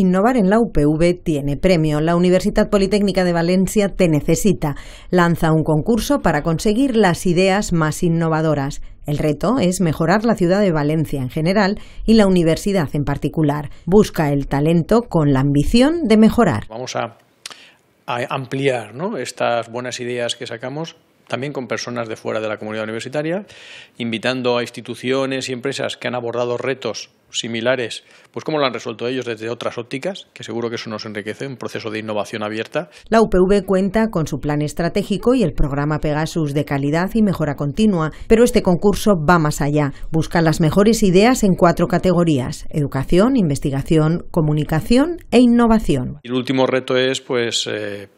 Innovar en la UPV tiene premio. La Universidad Politécnica de Valencia te necesita. Lanza un concurso para conseguir las ideas más innovadoras. El reto es mejorar la ciudad de Valencia en general y la universidad en particular. Busca el talento con la ambición de mejorar. Vamos a, ampliar estas buenas ideas que sacamos también con personas de fuera de la comunidad universitaria, invitando a instituciones y empresas que han abordado retos similares, pues cómo lo han resuelto ellos desde otras ópticas, que seguro que eso nos enriquece, un proceso de innovación abierta. La UPV cuenta con su plan estratégico y el programa Pegasus de calidad y mejora continua, pero este concurso va más allá. Busca las mejores ideas en cuatro categorías, educación, investigación, comunicación e innovación. El último reto es pues eh,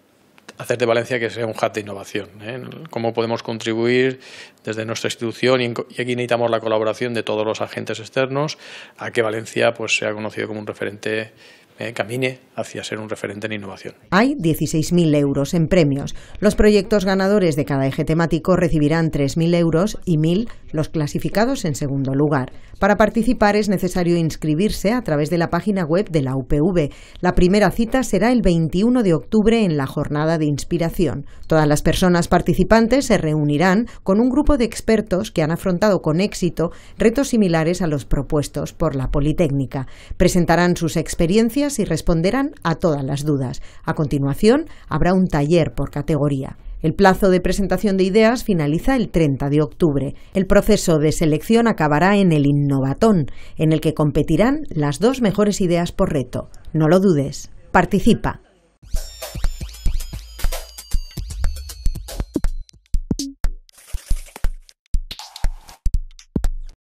hacer de Valencia que sea un hub de innovación. ¿eh? Cómo podemos contribuir desde nuestra institución y, aquí necesitamos la colaboración de todos los agentes externos a que Valencia pues, sea conocido como un referente ¿eh? camine hacia ser un referente en innovación. Hay 16.000 euros en premios. Los proyectos ganadores de cada eje temático recibirán 3.000 euros y 1.000 los clasificados en segundo lugar. Para participar es necesario inscribirse a través de la página web de la UPV. La primera cita será el 21 de octubre en la jornada de inspiración. Todas las personas participantes se reunirán con un grupo de expertos que han afrontado con éxito retos similares a los propuestos por la Politécnica. Presentarán sus experiencias y responderán a todas las dudas. A continuación, habrá un taller por categoría. El plazo de presentación de ideas finaliza el 30 de octubre. El proceso de selección acabará en el Innovatón, en el que competirán las dos mejores ideas por reto. No lo dudes. Participa.